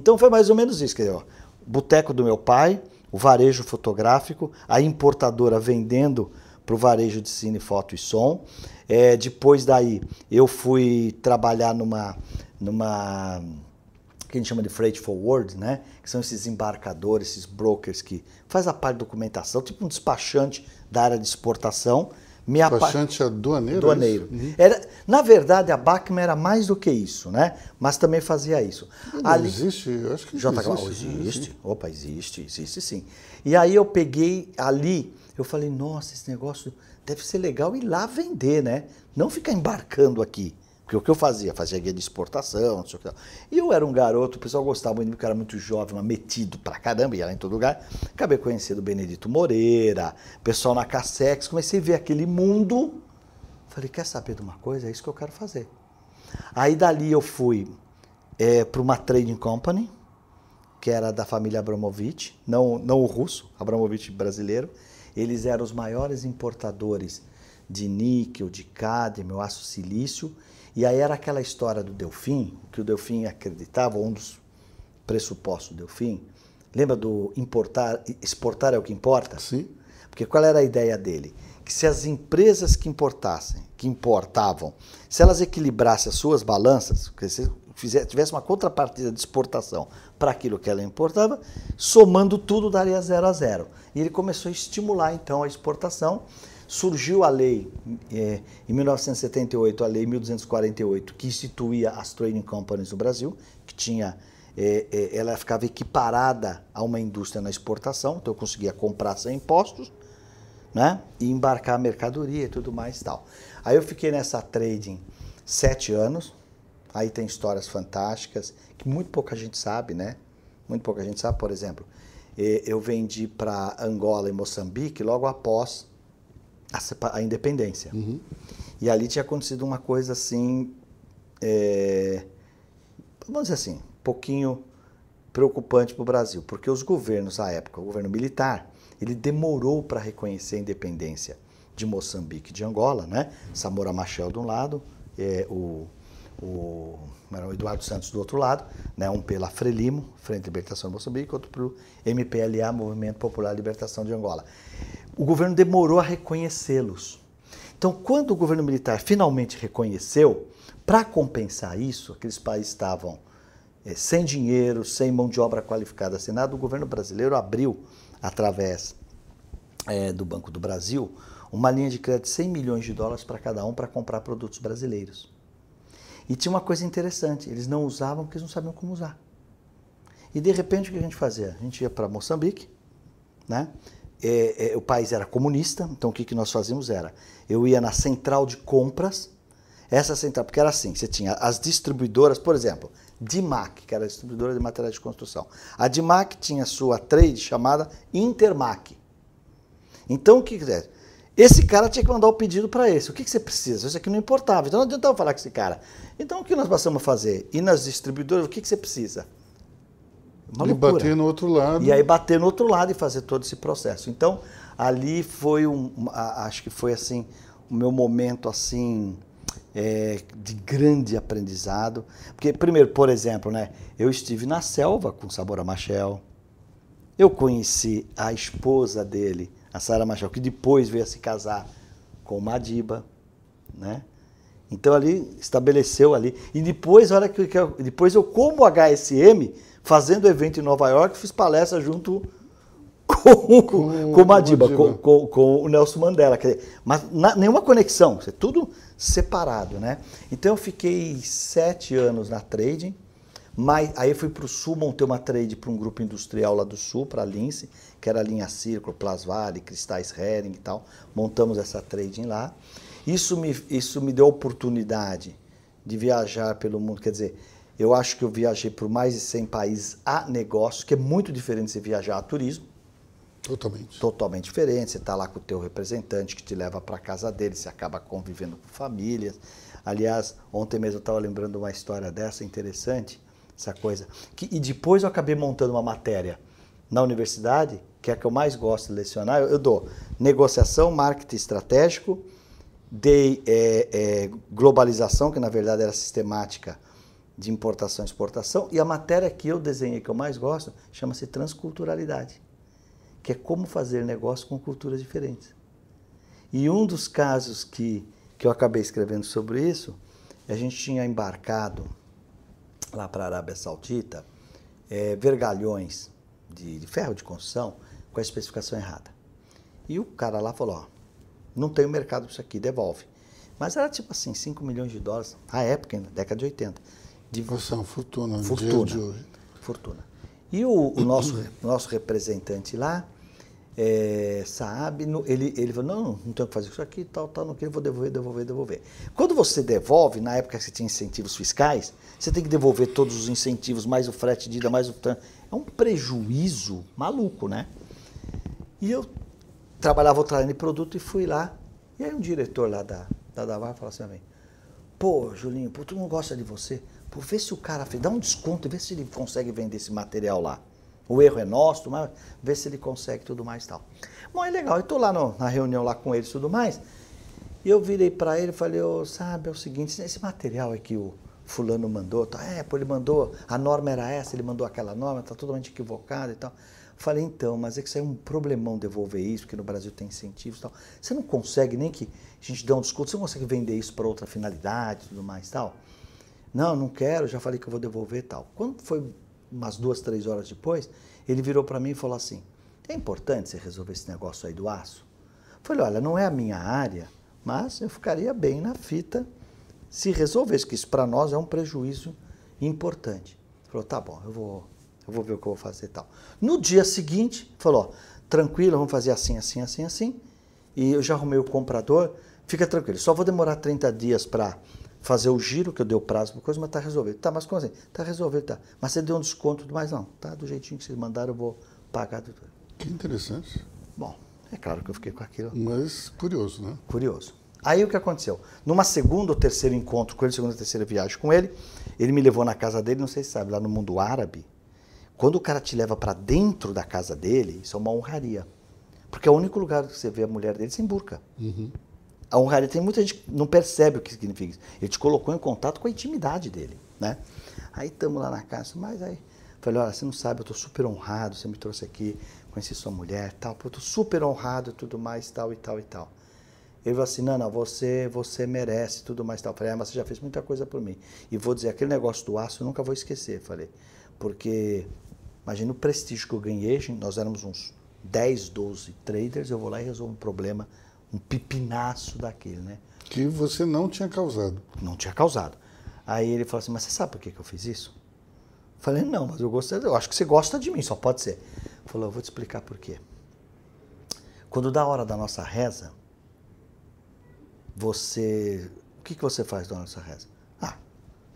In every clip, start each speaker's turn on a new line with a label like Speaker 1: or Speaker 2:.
Speaker 1: Então foi mais ou menos isso, quer dizer, boteco do meu pai, o varejo fotográfico, a importadora vendendo para o varejo de cine, foto e som. É, depois daí eu fui trabalhar numa, numa que a gente chama de freight forward, né? Que são esses embarcadores, esses brokers que faz a parte de documentação, tipo um despachante da área de exportação me apa... Baixante aduaneiro? É aduaneiro. Uhum. Era, na verdade, a Bachmann era mais do que isso, né? Mas também fazia isso. Não Ali... existe? Eu acho que J. Oh, existe. existe. Opa, existe, existe sim. E aí eu peguei ali, eu falei, nossa, esse negócio deve ser legal ir lá vender, né? Não ficar embarcando aqui. Porque o que eu fazia? Fazia guia de exportação, não sei o que. Lá. E eu era um garoto, o pessoal gostava muito, porque eu era muito jovem, mas metido pra caramba, ia lá em todo lugar. Acabei conhecendo o Benedito Moreira, pessoal na Cassex, comecei a ver aquele mundo. Falei, quer saber de uma coisa? É isso que eu quero fazer. Aí dali eu fui é, eh, para uma trading company, que era da família Abramovich, não, não o russo, Abramovich brasileiro. Eles eram os maiores importadores de níquel, de cádmio, aço silício e aí era aquela história do Delfim, que o Delfim acreditava, um dos pressupostos do Delfim. Lembra do importar, exportar é o que importa? Sim. Porque qual era a ideia dele? Que se as empresas que importassem, que importavam, se elas equilibrassem as suas balanças, se tivesse uma contrapartida de exportação para aquilo que ela importava, somando tudo daria zero a zero. E ele começou a estimular então a exportação surgiu a lei, é, em 1978, a lei 1248, que instituía as trading companies no Brasil, que tinha, é, é, ela ficava equiparada a uma indústria na exportação, então eu conseguia comprar sem impostos, né? E embarcar mercadoria e tudo mais e tal. Aí eu fiquei nessa trading sete anos, aí tem histórias fantásticas, que muito pouca gente sabe, né? Muito pouca gente sabe, por exemplo, é, eu vendi para Angola e Moçambique logo após a, a independência. Uhum. E ali tinha acontecido uma coisa assim, é, vamos dizer assim, um pouquinho preocupante para o Brasil, porque os governos à época, o governo militar, ele demorou para reconhecer a independência de Moçambique, de Angola, né? Samora Machel de um lado, é, o, o, o, Eduardo Santos do outro lado, né? um pela Frelimo, Frente de Libertação de Moçambique, outro pelo MPLA, Movimento Popular de Libertação de Angola o governo demorou a reconhecê-los. Então, quando o governo militar finalmente reconheceu, para compensar isso, aqueles países estavam é, sem dinheiro, sem mão de obra qualificada sem nada, o governo brasileiro abriu, através é, do Banco do Brasil, uma linha de crédito de 100 milhões de dólares para cada um para comprar produtos brasileiros. E tinha uma coisa interessante, eles não usavam porque eles não sabiam como usar. E de repente o que a gente fazia? A gente ia para Moçambique, né? é, é, o país era comunista, então o que, que nós fazíamos era, eu ia na central de compras, essa central, porque era assim, você tinha as distribuidoras, por exemplo, Dimac, que era a distribuidora de materiais de construção. A Dimac tinha sua trade chamada Intermac. Então o que quiser, esse cara tinha que mandar o pedido para esse. O que, que você precisa? Isso aqui não importava, então não adiantava falar com esse cara. Então o que nós passamos a fazer? E nas distribuidoras, o que, que você precisa? Uma e loucura. bater no outro lado. E aí bater no outro lado e fazer todo esse processo. Então, ali foi um. Acho que foi assim, o meu momento assim. É, de grande aprendizado. Porque, primeiro, por exemplo, né, eu estive na selva com o Sabora Machel. Eu conheci a esposa dele, a Sara Machel, que depois veio a se casar com Madiba. Né? Então ali estabeleceu ali. E depois, olha que eu, depois eu como HSM, fazendo evento em Nova York, fiz palestra junto com, com, com o Madiba, com, com, com, o Nelson Mandela. mas na, nenhuma conexão, é tudo separado, né? Então eu fiquei sete anos na trading, mas aí fui para o Sul, montei uma trade para um grupo industrial lá do Sul, para a Lince, que era a linha Círculo, Plasvale, Cristais Hering e tal. Montamos essa trading lá. Isso me, isso me deu oportunidade de viajar pelo mundo. Quer dizer, eu acho que eu viajei por mais de 100 países a negócio, que é muito diferente de viajar a turismo. Totalmente. Totalmente diferente. Você está lá com o teu representante que te leva para a casa dele, você acaba convivendo com famílias. Aliás, ontem mesmo eu estava lembrando uma história dessa interessante, essa coisa. Que, e depois eu acabei montando uma matéria na universidade, que é a que eu mais gosto de lecionar. Eu, eu dou negociação, marketing estratégico, dei é, é, globalização, que na verdade era sistemática de importação e exportação, e a matéria que eu desenhei, que eu mais gosto, chama-se transculturalidade, que é como fazer negócio com culturas diferentes. E um dos casos que, que eu acabei escrevendo sobre isso, a gente tinha embarcado lá para a Arábia Saudita é, vergalhões de, de ferro de construção com a especificação errada. E o cara lá falou, ó, não tem o mercado para isso aqui, devolve. Mas era tipo assim, 5 milhões de dólares, à época na década de 80. De Nossa, fortuna. Fortuna. De hoje. Fortuna. E o, o nosso, nosso representante lá, é, ele, ele falou, não, não tenho o que fazer com isso aqui, tal, tal, não quero, vou devolver, devolver, devolver. Quando você devolve, na época que você tinha incentivos fiscais, você tem que devolver todos os incentivos, mais o frete de ida, mais o... É um prejuízo maluco, né? E eu trabalhava outra linha de produto e fui lá. E aí um diretor lá da, da Davar falou assim mim, pô, Julinho, pô, tu não gosta de você. Pô, vê se o cara fez, dá um desconto, e vê se ele consegue vender esse material lá. O erro é nosso, mas vê se ele consegue tudo mais e tal. Bom, é legal. Eu tô lá no, na reunião lá com eles e tudo mais. E eu virei para ele e falei, oh, sabe, é o seguinte, esse material é que o fulano mandou, tá, é, pô, ele mandou, a norma era essa, ele mandou aquela norma, tá totalmente equivocado e tal. Falei, então, mas é que isso é um problemão devolver isso, porque no Brasil tem incentivos e tal. Você não consegue nem que a gente dê um desconto, você não consegue vender isso para outra finalidade e tudo mais tal? Não, não quero, já falei que eu vou devolver e tal. Quando foi umas duas, três horas depois, ele virou para mim e falou assim, é importante você resolver esse negócio aí do aço? falei, olha, não é a minha área, mas eu ficaria bem na fita se resolvesse, que isso para nós é um prejuízo importante. Ele falou, tá bom, eu vou eu vou ver o que eu vou fazer e tal. No dia seguinte, falou, ó, tranquilo, vamos fazer assim, assim, assim, assim, e eu já arrumei o comprador, fica tranquilo, só vou demorar 30 dias para fazer o giro, que eu dei o prazo para coisa, mas tá resolvido. Tá, mas como assim? Tá resolvido, tá. Mas você deu um desconto, mas não, tá do jeitinho que vocês mandaram, eu vou pagar tudo. Que interessante. Bom, é claro que eu fiquei com aquilo. Mas curioso, né? Curioso. Aí o que aconteceu? Numa segunda ou terceiro encontro com ele, segunda ou terceira viagem com ele, ele me levou na casa dele, não sei se sabe, lá no mundo árabe, quando o cara te leva para dentro da casa dele, isso é uma honraria. Porque é o único lugar que você vê a mulher dele sem burca. Uhum. A honraria tem muita gente que não percebe o que significa isso. Ele te colocou em contato com a intimidade dele, né? Aí estamos lá na casa, mas aí falei, olha, você não sabe, eu tô super honrado, você me trouxe aqui, conheci sua mulher, tal, eu tô super honrado, e tudo mais, tal e tal e tal. Ele falou assim, Nana, você, você merece tudo mais, tal. Eu falei, ah, mas você já fez muita coisa por mim. E vou dizer, aquele negócio do aço eu nunca vou esquecer, falei, porque Imagina o prestígio que eu ganhei, nós éramos uns 10, 12 traders, eu vou lá e resolvo um problema, um pipinaço daquele, né? Que você não tinha causado. Não tinha causado. Aí ele falou assim, mas você sabe por que, que eu fiz isso? Eu falei, não, mas eu gostei, eu acho que você gosta de mim, só pode ser. Ele falou, eu vou te explicar por quê. Quando dá a hora da nossa reza, você. O que, que você faz da nossa reza?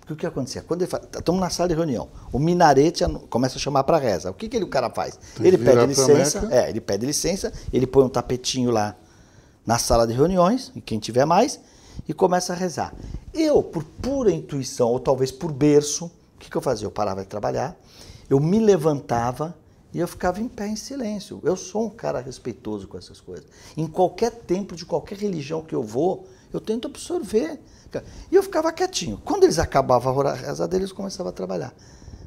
Speaker 1: Porque o que acontecia? Quando ele fala, estamos na sala de reunião, o minarete começa a chamar para reza. O que, que ele, o cara faz? ele pede licença, é, ele pede licença, ele põe um tapetinho lá na sala de reuniões, e quem tiver mais, e começa a rezar. Eu, por pura intuição, ou talvez por berço, o que, que eu fazia? Eu parava de trabalhar, eu me levantava e eu ficava em pé em silêncio. Eu sou um cara respeitoso com essas coisas. Em qualquer templo, de qualquer religião que eu vou, eu tento absorver. E eu ficava quietinho. Quando eles acabavam a deles, eles começavam a trabalhar.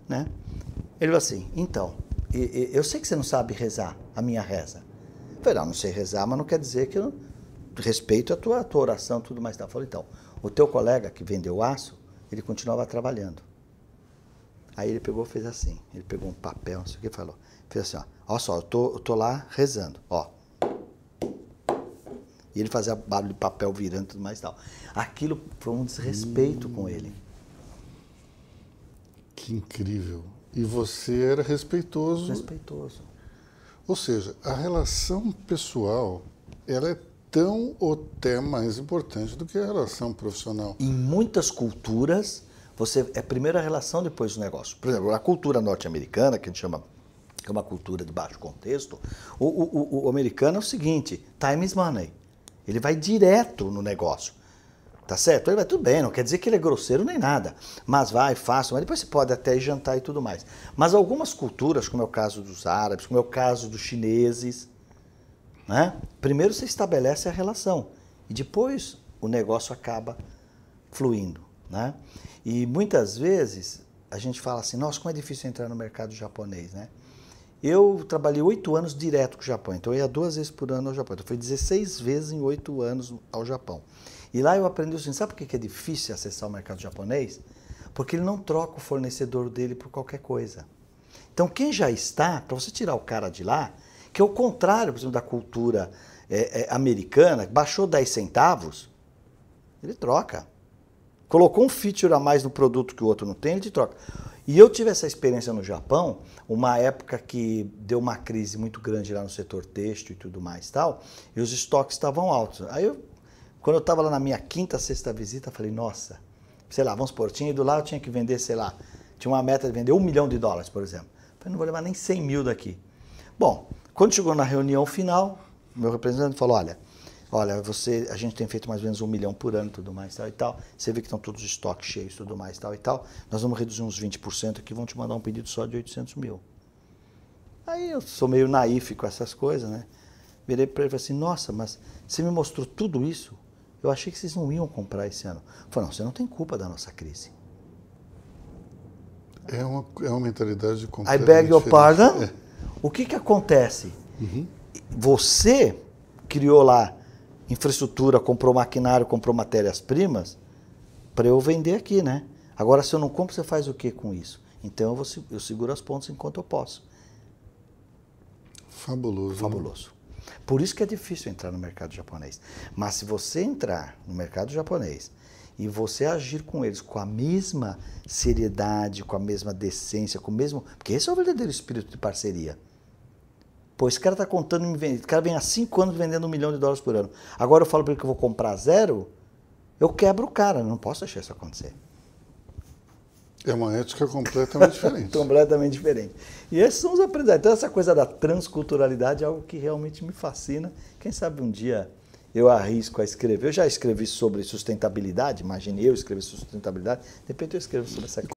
Speaker 1: Né? Ele falou assim: então, eu sei que você não sabe rezar a minha reza. Eu falei: não, ah, não sei rezar, mas não quer dizer que eu respeito a tua, a tua oração tudo mais. Eu falei: então, o teu colega que vendeu aço, ele continuava trabalhando. Aí ele pegou fez assim: ele pegou um papel, não sei o que, falou. Fez assim: ó, ó só, eu tô, eu tô lá rezando, ó. E ele fazia barulho de papel virando e tudo mais e tal. Aquilo foi um desrespeito hum, com ele. Que incrível. E você era respeitoso. Respeitoso. Ou seja, a relação pessoal, ela é tão ou até mais importante do que a relação profissional. Em muitas culturas, você é primeiro a relação, depois o negócio. Por exemplo, a cultura norte-americana, que a gente chama que é uma cultura de baixo contexto, o, o, o, o americano é o seguinte, time is money. Ele vai direto no negócio. Tá certo? Ele vai tudo bem, não quer dizer que ele é grosseiro nem nada. Mas vai, faça, mas depois você pode até ir jantar e tudo mais. Mas algumas culturas, como é o caso dos árabes, como é o caso dos chineses, né? Primeiro você estabelece a relação e depois o negócio acaba fluindo, né? E muitas vezes a gente fala assim, nossa, como é difícil entrar no mercado japonês, né? Eu trabalhei oito anos direto com o Japão, então eu ia duas vezes por ano ao Japão. Então, foi 16 vezes em oito anos ao Japão. E lá eu aprendi o seguinte: sabe por que é difícil acessar o mercado japonês? Porque ele não troca o fornecedor dele por qualquer coisa. Então, quem já está, para você tirar o cara de lá, que é o contrário, por exemplo, da cultura é, é, americana, baixou 10 centavos, ele troca. Colocou um feature a mais no produto que o outro não tem, ele te troca. E eu tive essa experiência no Japão, uma época que deu uma crise muito grande lá no setor têxtil e tudo mais tal, e os estoques estavam altos. Aí, eu, quando eu estava lá na minha quinta, sexta visita, falei, nossa, sei lá, vamos supor, tinha ido lá, eu tinha que vender, sei lá, tinha uma meta de vender um milhão de dólares, por exemplo. Falei, não vou levar nem 100 mil daqui. Bom, quando chegou na reunião final, meu representante falou, olha, olha, você, a gente tem feito mais ou menos um milhão por ano, tudo mais, tal e tal. Você vê que estão todos os estoques cheios, tudo mais, tal e tal. Nós vamos reduzir uns 20% aqui, vão te mandar um pedido só de 800 mil. Aí eu sou meio naífe com essas coisas, né? Virei para ele e falei assim, nossa, mas você me mostrou tudo isso? Eu achei que vocês não iam comprar esse ano. Eu falei, não, você não tem culpa da nossa crise. É uma, é uma mentalidade completamente I beg your pardon? É. O que que acontece? Uhum. Você criou lá infraestrutura, comprou maquinário, comprou matérias-primas para eu vender aqui, né? Agora, se eu não compro, você faz o que com isso? Então, eu, vou, eu seguro as pontas enquanto eu posso. Fabuloso. Né? Fabuloso. Né? Por isso que é difícil entrar no mercado japonês. Mas se você entrar no mercado japonês e você agir com eles com a mesma seriedade, com a mesma decência, com o mesmo. Porque esse é o verdadeiro espírito de parceria. Pô, esse cara tá contando, o cara vem há cinco anos vendendo um milhão de dólares por ano. Agora eu falo para ele que eu vou comprar zero, eu quebro o cara, não posso deixar isso acontecer. É uma ética completamente diferente. completamente diferente. E esses são os aprendizados. Então, essa coisa da transculturalidade é algo que realmente me fascina. Quem sabe um dia eu arrisco a escrever. Eu já escrevi sobre sustentabilidade, imagine eu escrever sobre sustentabilidade. De repente eu escrevo sobre essa coisa.